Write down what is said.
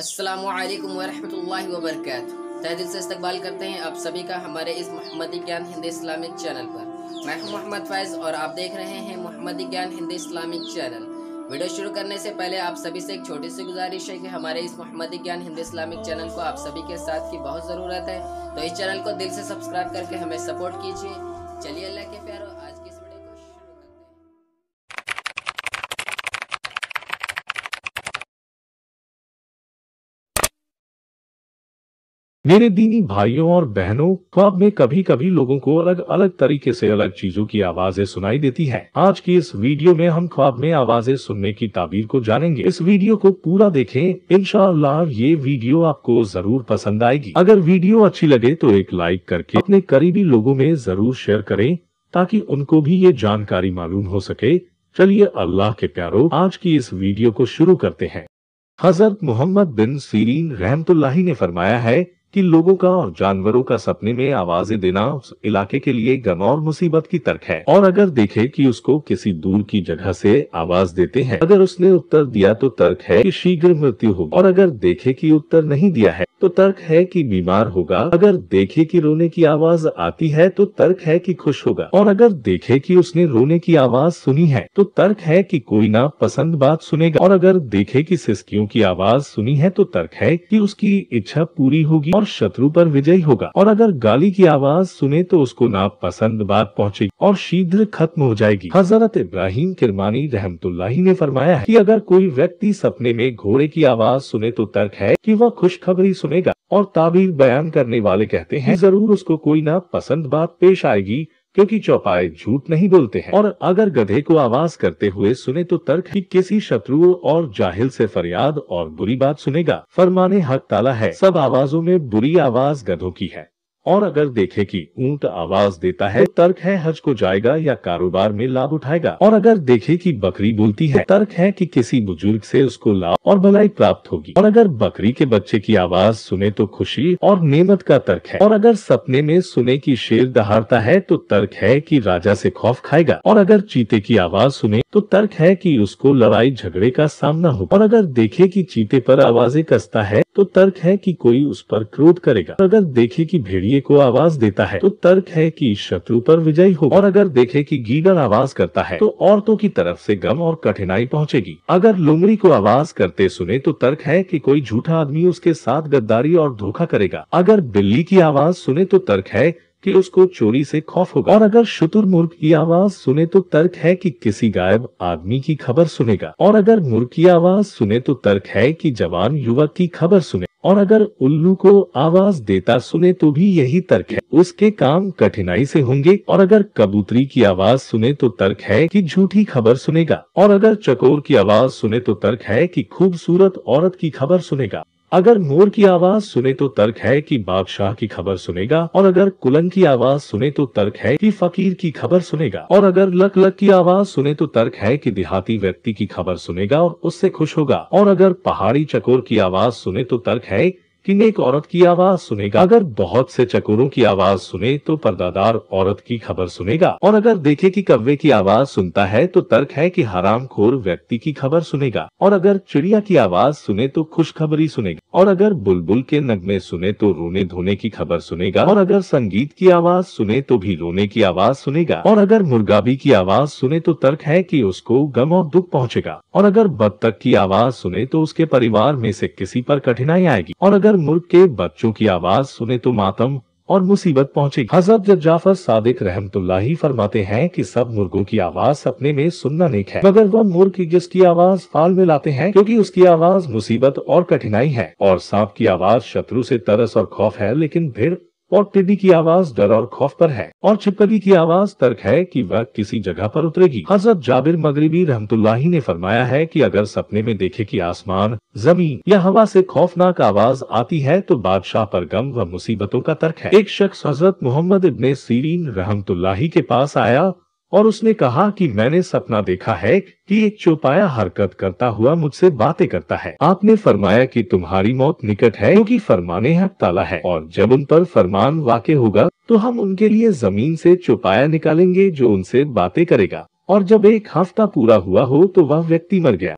अस्सलाम वालेकुम वरहमतुल्लाहि वबरकत तह दिल से इस्तकबाल करते हैं आप सभी का हमारे इस मोहम्मदी ज्ञान हिंदी इस्लामिक चैनल पर मैं हूं मोहम्मद फैज़ और आप देख रहे हैं मोहम्मदी ज्ञान हिंदी इस्लामिक चैनल वीडियो शुरू करने से पहले आप सभी से एक छोटी सी गुजारिश है कि हमारे इस मोहम्मदी ज्ञान हिंदी इस्लामिक चैनल को आप सभी के साथ की बहुत ज़रूरत है तो इस चैनल को दिल से सब्सक्राइब करके हमें सपोर्ट कीजिए चलिए अल्लाह के प्यारो आज मेरे दीनी भाइयों और बहनों ख्वाब तो में कभी कभी लोगों को अलग अलग तरीके से अलग चीजों की आवाजें सुनाई देती हैं। आज की इस वीडियो में हम ख्वाब में आवाजें सुनने की ताबीर को जानेंगे इस वीडियो को पूरा देखें इनशाला ये वीडियो आपको जरूर पसंद आएगी अगर वीडियो अच्छी लगे तो एक लाइक करके अपने करीबी लोगों में जरूर शेयर करें ताकि उनको भी ये जानकारी मालूम हो सके चलिए अल्लाह के प्यारो आज की इस वीडियो को शुरू करते हैं हजरत मोहम्मद बिन सीरीन रहमतुल्लाही ने फरमाया है कि लोगों का और जानवरों का सपने में आवाजें देना उस इलाके के लिए गम और मुसीबत की तर्क है और अगर देखे कि उसको किसी दूर की जगह से आवाज देते हैं अगर उसने उत्तर दिया तो तर्क है कि शीघ्र मृत्यु होगी और अगर देखे कि उत्तर नहीं दिया है तो तर्क है कि बीमार होगा अगर देखे कि रोने की आवाज आती है तो तर्क है कि खुश होगा और अगर देखे कि उसने रोने की आवाज सुनी है तो तर्क है कि कोई ना पसंद बात सुनेगा और अगर देखे कि सिस्कियों की आवाज सुनी है तो तर्क है कि उसकी इच्छा पूरी होगी और शत्रु पर विजयी होगा और अगर गाली की आवाज सुने तो उसको नापसंद बात पहुँचेगी और शीघ्र खत्म हो जाएगी हजरत इब्राहिम किरमानी रहमतुल्लाही ने फरमाया की अगर कोई व्यक्ति सपने में घोड़े की आवाज सुने तो तर्क है की वह खुशखबरी सुनेगा और ताबीर बयान करने वाले कहते हैं जरूर उसको कोई ना पसंद बात पेश आएगी क्योंकि चौपाए झूठ नहीं बोलते हैं और अगर गधे को आवाज करते हुए सुने तो तर्क ही किसी शत्रु और जाहिल से फरियाद और बुरी बात सुनेगा फरमाने हक ताला है सब आवाजों में बुरी आवाज गधों की है और अगर देखे कि ऊंट आवाज देता है तो तर्क है हज को जाएगा या कारोबार में लाभ उठाएगा और अगर देखे कि बकरी बोलती है तो तर्क है कि किसी बुजुर्ग से उसको लाभ और भलाई प्राप्त होगी और अगर बकरी के बच्चे की आवाज सुने तो खुशी और नेमत का तर्क है और अगर सपने में सुने की शेर दहाड़ता है तो तर्क है की राजा ऐसी खौफ खाएगा और अगर चीते की आवाज सुने तो तर्क है की उसको लड़ाई झगड़े का सामना हो और अगर देखे की चीते पर आवाजें कसता है तो तर्क है की कोई उस पर क्रोध करेगा अगर देखे की भेड़िए आगे को आवाज देता है तो तर्क है कि शत्रु पर विजयी हो और अगर देखे कि गीगर आवाज करता है तो औरतों की तरफ से गम और कठिनाई पहुंचेगी अगर लुमड़ी को आवाज करते सुने तो तर्क है कि कोई झूठा आदमी उसके साथ गद्दारी और धोखा करेगा अगर बिल्ली की आवाज सुने तो तर्क है कि उसको चोरी से खौफ होगा और अगर शुतुरमुर्ग की आवाज सुने तो तर्क है कि किसी गायब आदमी की खबर सुनेगा और अगर मुर्ग की आवाज सुने तो तर्क है कि जवान युवक की खबर सुने और अगर उल्लू को आवाज देता सुने तो भी यही तर्क है उसके काम कठिनाई से होंगे और अगर कबूतरी की आवाज सुने तो तर्क है कि झूठी खबर सुनेगा और अगर चकोर की आवाज सुने तो तर्क है कि खूबसूरत औरत की खबर सुनेगा अगर मोर की आवाज सुने तो तर्क है कि बादशाह की खबर सुनेगा और अगर कुलन की आवाज सुने तो तर्क है कि फकीर की खबर सुनेगा और अगर लक लक की आवाज सुने तो तर्क है कि देहाती व्यक्ति की खबर सुनेगा और उससे खुश होगा और अगर पहाड़ी चकोर की आवाज सुने तो तर्क है कि एक औरत की आवाज सुनेगा अगर बहुत से चकोरों की आवाज सुने तो पर्दादार औरत की खबर सुनेगा और अगर देखे कि कव्वे की आवाज सुनता है तो तर्क है कि हरामखोर व्यक्ति की खबर सुनेगा और अगर चिड़िया की आवाज सुने तो खुशखबरी सुनेगा और अगर बुलबुल के नगमे सुने तो रोने धोने की खबर सुनेगा और अगर संगीत की आवाज सुने तो भी रोने की आवाज सुनेगा और अगर मुर्गाबी की आवाज सुने तो तर्क है कि उसको गम और दुख पहुंचेगा और अगर बत्तख की आवाज सुने तो उसके परिवार में से किसी पर कठिनाई आएगी और अगर मुल्क के बच्चों की आवाज सुने तो मातम और मुसीबत पहुंचे हजरत जाफर सादिक ही फरमाते हैं कि सब मुर्गों की आवाज सपने में सुनना नेक है मगर वह मुर्ग जिसकी आवाज फाल में लाते हैं क्योंकि उसकी आवाज मुसीबत और कठिनाई है और सांप की आवाज शत्रु से तरस और खौफ है लेकिन भीड़ और टेडी की आवाज डर और खौफ पर है और छिपकली की आवाज तर्क है कि वह किसी जगह पर उतरेगी हजरत जाबिर मगरबी रहमतुल्लाही ने फरमाया है कि अगर सपने में देखे कि आसमान जमीन या हवा से खौफनाक आवाज आती है तो बादशाह पर गम व मुसीबतों का तर्क है एक शख्स हजरत मोहम्मद इबन सीरीन रहमतुल्लाही के पास आया और उसने कहा कि मैंने सपना देखा है कि एक चौपाया हरकत करता हुआ मुझसे बातें करता है आपने फरमाया कि तुम्हारी मौत निकट है क्योंकि फरमाने हक ताला है और जब उन पर फरमान वाक़ होगा तो हम उनके लिए जमीन से चौपाया निकालेंगे जो उनसे बातें करेगा और जब एक हफ्ता पूरा हुआ हो तो वह व्यक्ति मर गया